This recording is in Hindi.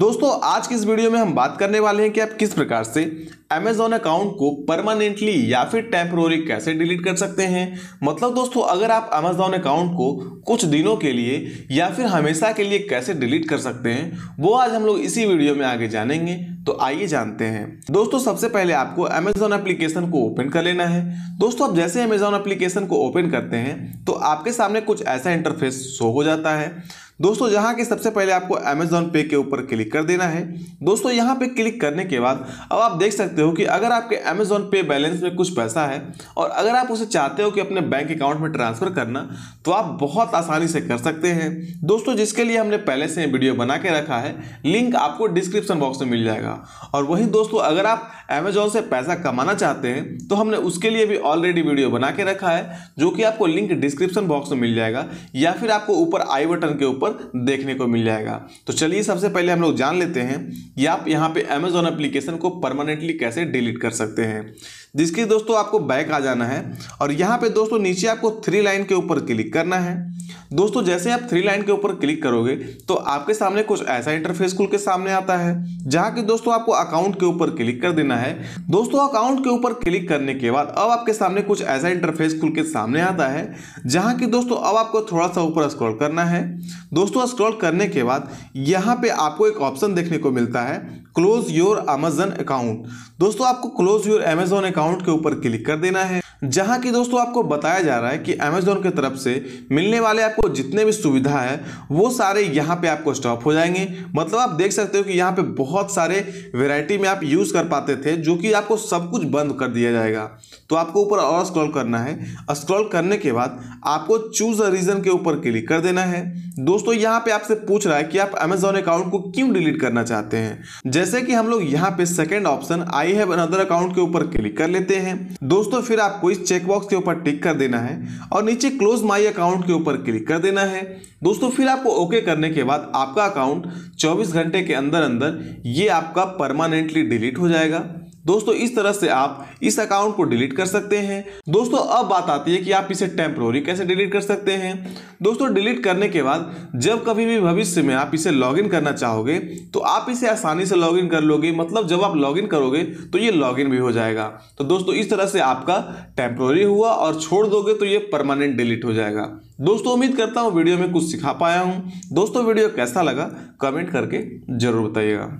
दोस्तों आज की इस वीडियो में हम बात करने वाले हैं कि आप किस प्रकार से Amazon अकाउंट को परमानेंटली या फिर टेम्प्रोरी कैसे डिलीट कर सकते हैं मतलब दोस्तों अगर आप Amazon अकाउंट को कुछ दिनों के लिए या फिर हमेशा के लिए कैसे डिलीट कर सकते हैं वो आज हम लोग इसी वीडियो में आगे जानेंगे तो आइए जानते हैं दोस्तों सबसे पहले आपको अमेजोन एप्लीकेशन को ओपन कर लेना है दोस्तों आप जैसे अमेजोन एप्लीकेशन को ओपन करते हैं तो आपके सामने कुछ ऐसा इंटरफेस शो हो जाता है दोस्तों यहाँ के सबसे पहले आपको अमेजोन पे के ऊपर क्लिक कर देना है दोस्तों यहाँ पे क्लिक करने के बाद अब आप देख सकते हो कि अगर आपके अमेजोन पे बैलेंस में कुछ पैसा है और अगर आप उसे चाहते हो कि अपने बैंक अकाउंट में ट्रांसफ़र करना तो आप बहुत आसानी से कर सकते हैं दोस्तों जिसके लिए हमने पहले से वीडियो बना के रखा है लिंक आपको डिस्क्रिप्शन बॉक्स में मिल जाएगा करेगा और वहीं दोस्तों अगर आप अमेजोन से पैसा कमाना चाहते हैं तो हमने उसके लिए भी ऑलरेडी वीडियो बना के रखा है जो कि आपको लिंक डिस्क्रिप्शन बॉक्स में मिल जाएगा या फिर आपको ऊपर आई बटन के ऊपर देखने को मिल जाएगा तो चलिए सबसे पहले हम लोग जान लेते हैं कि आप यहाँ पर अमेजोन अप्लीकेशन को परमानेंटली कैसे डिलीट कर सकते हैं जिसकी दोस्तों आपको बैक आ जाना है और यहाँ पर दोस्तों नीचे आपको थ्री लाइन के ऊपर क्लिक करना है दोस्तों जैसे आप थ्री लाइन के ऊपर क्लिक करोगे तो आपके सामने कुछ ऐसा इंटरफेस खुल के सामने आता है जहाँ की दोस्तों दोस्तों आपको अकाउंट के ऊपर क्लिक कर देना है दोस्तों अकाउंट के ऊपर क्लिक करने के बाद अब आपके सामने कुछ ऐसा इंटरफेस खुल के सामने आता है जहाँ की दोस्तों अब आपको थोड़ा सा ऊपर स्क्रॉल करना है दोस्तों स्क्रॉल करने के बाद यहाँ पे आपको एक ऑप्शन देखने को मिलता है क्लोज योर अमेजन अकाउंट दोस्तों आपको क्लोज योर अमेजोन अकाउंट के ऊपर क्लिक कर देना है जहाँ की दोस्तों आपको बताया जा रहा है कि अमेजोन की तरफ से मिलने वाले आपको जितने भी सुविधा है वो सारे यहाँ पे आपको स्टॉप हो जाएंगे मतलब आप देख सकते हो कि यहाँ पे बहुत सारे वेराइटी में आप यूज़ कर पाते थे जो कि आपको सब कुछ बंद कर दिया जाएगा तो आपको ऊपर और स्क्रॉल करना है स्क्रॉल करने के बाद आपको चूज़ अ रीज़न के ऊपर क्लिक कर देना है दोस्तों यहाँ पे आपसे पूछ रहा है कि आप अमेजोन अकाउंट को क्यों डिलीट करना चाहते हैं जैसे कि हम लोग यहाँ पे second option I have another account के ऊपर क्लिक कर लेते हैं दोस्तों फिर आपको इस चेकबॉक्स के ऊपर टिक कर देना है और नीचे क्लोज माई अकाउंट के ऊपर क्लिक कर देना है दोस्तों फिर आपको ओके करने के बाद आपका अकाउंट चौबीस घंटे के अंदर अंदर ये आपका परमानेंटली डिलीट हो जाएगा दोस्तों इस तरह से आप इस अकाउंट को डिलीट कर सकते हैं दोस्तों अब बात आती है कि आप इसे टेम्प्रोरी कैसे डिलीट कर सकते हैं दोस्तों डिलीट करने के बाद जब कभी भी भविष्य में आप इसे लॉगिन करना चाहोगे तो आप इसे आसानी से लॉगिन कर लोगे मतलब जब आप लॉगिन करोगे तो ये लॉगिन भी हो जाएगा तो दोस्तों इस तरह से आपका टेम्प्रोरी हुआ और छोड़ दोगे तो ये परमानेंट डिलीट हो जाएगा दोस्तों उम्मीद करता हूँ वीडियो में कुछ सिखा पाया हूँ दोस्तों वीडियो कैसा लगा कमेंट करके जरूर बताइएगा